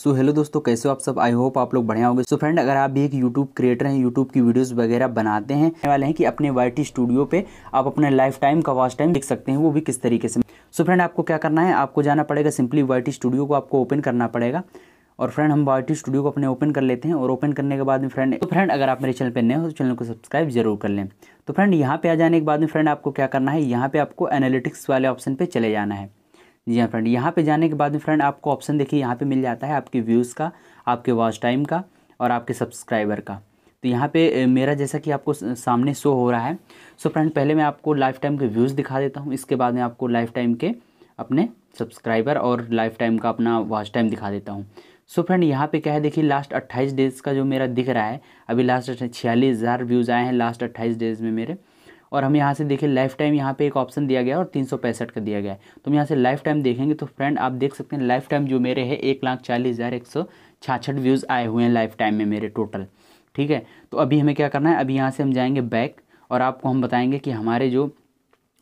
सो so, hello दोस्तों कैसे हो आप सब आई होप आप लोग बढ़िया होंगे सो so, फ्रेंड अगर आप भी एक यूट्यूब क्रिएटर हैं यूट्यूब की वीडियोस वगैरह बनाते हैं वाले हैं कि अपने वाई स्टूडियो पे आप अपने लाइफ टाइम का वास्ट टाइम देख सकते हैं वो भी किस तरीके से सो so, फ्रेंड आपको क्या करना है आपको जाना पड़ेगा सिंपली वाई स्टूडियो को आपको ओपन करना पड़ेगा और फ्रेंड हम वाई स्टूडियो को अपने ओपन कर लेते हैं और ओपन करने के बाद में फ्रेंड तो फ्रेंड अगर आप मेरे चैनल पर नए हो तो चैनल को सब्सक्राइब जरूर कर लें तो फ्रेंड यहाँ पे आ जाने के बाद में फ्रेंड आपको क्या करना है यहाँ पे आपको एनालिटिक्स वाले ऑप्शन पे चले जाना है जी हाँ फ्रेंड यहाँ पे जाने के बाद में फ्रेंड आपको ऑप्शन देखिए यहाँ पे मिल जाता है आपके व्यूज़ का आपके वॉच टाइम का और आपके सब्सक्राइबर का तो यहाँ पे मेरा जैसा कि आपको सामने शो हो रहा है सो फ्रेंड पहले मैं आपको लाइफ टाइम के व्यूज़ दिखा देता हूँ इसके बाद में आपको लाइफ टाइम के अपने सब्सक्राइबर और लाइफ टाइम का अपना वॉच टाइम दिखा देता हूँ सो फ्रेंड यहाँ पे क्या है देखिए लास्ट अट्ठाईस डेज़ का जो मेरा दिख रहा है अभी लास्ट छियालीस हज़ार व्यूज़ आए हैं लास्ट अट्ठाईस डेज़ में मेरे और हम यहाँ से देखें लाइफ टाइम यहाँ पे एक ऑप्शन दिया गया और तीन सौ का दिया गया है तो हम यहाँ से लाइफ टाइम देखेंगे तो फ्रेंड आप देख सकते हैं लाइफ टाइम जो मेरे है एक लाख चालीस हज़ार एक सौ छाछठ व्यूज़ आए हुए हैं लाइफ टाइम में मेरे टोटल ठीक है तो अभी हमें क्या करना है अभी यहाँ से हम जाएंगे बैक और आपको हम बताएंगे कि हमारे जो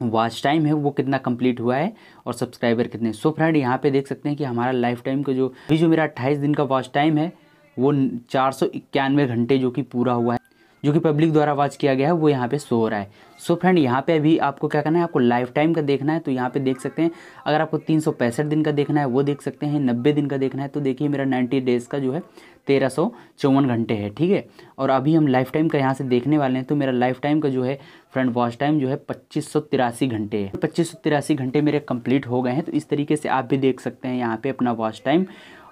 वॉच टाइम है वो कितना कंप्लीट हुआ है और सब्सक्राइबर कितने सो फ्रेंड यहाँ पे देख सकते हैं कि हमारा लाइफ टाइम का जो अभी जो मेरा अट्ठाईस दिन का वॉच टाइम है वो चार सौ इक्यानवे घंटे जो कि पूरा हुआ है जो कि पब्लिक द्वारा वॉच किया गया है वो यहाँ पे शो हो रहा है सो फ्रेंड यहाँ पे अभी आपको क्या करना है आपको लाइफ टाइम का देखना है तो यहाँ पे देख सकते हैं अगर आपको तीन सौ पैंसठ दिन का देखना है वो देख सकते हैं नब्बे दिन का देखना है तो देखिए मेरा नाइन्टी डेज़ का जो है तेरह सौ चौवन घंटे है ठीक है और अभी हम लाइफ टाइम का यहाँ से देखने वाले हैं तो मेरा लाइफ टाइम का जो है फ्रंट वॉच टाइम जो है पच्चीस सौ तिरासी घंटे है पच्चीस सौ तिरासी घंटे मेरे कंप्लीट हो गए हैं तो इस तरीके से आप भी देख सकते हैं यहाँ पे अपना वॉच टाइम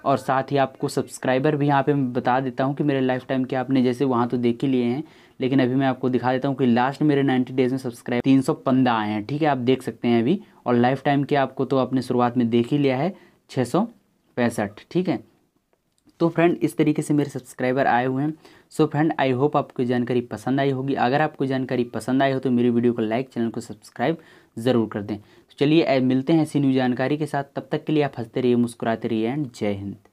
और साथ ही आपको सब्सक्राइबर भी यहाँ पे मैं बता देता हूँ कि मेरे लाइफ टाइम के आपने जैसे वहाँ तो देख ही लिए हैं लेकिन अभी मैं आपको दिखा देता हूँ कि लास्ट मेरे 90 डेज में सब्सक्राइब तीन सौ पंद्रह आए हैं ठीक है आप देख सकते हैं अभी और लाइफ टाइम के आपको तो आपने शुरुआत में देख ही लिया है छः सौ पैंसठ ठीक है तो फ्रेंड इस तरीके से मेरे सब्सक्राइबर आए हुए हैं सो फ्रेंड आई होप आपको जानकारी पसंद आई होगी अगर आपको जानकारी पसंद आई हो तो मेरी वीडियो को लाइक चैनल को सब्सक्राइब ज़रूर कर दें तो चलिए मिलते हैं ऐसी न्यू जानकारी के साथ तब तक के लिए आप हंसते रहिए मुस्कुराते रहिए एंड जय हिंद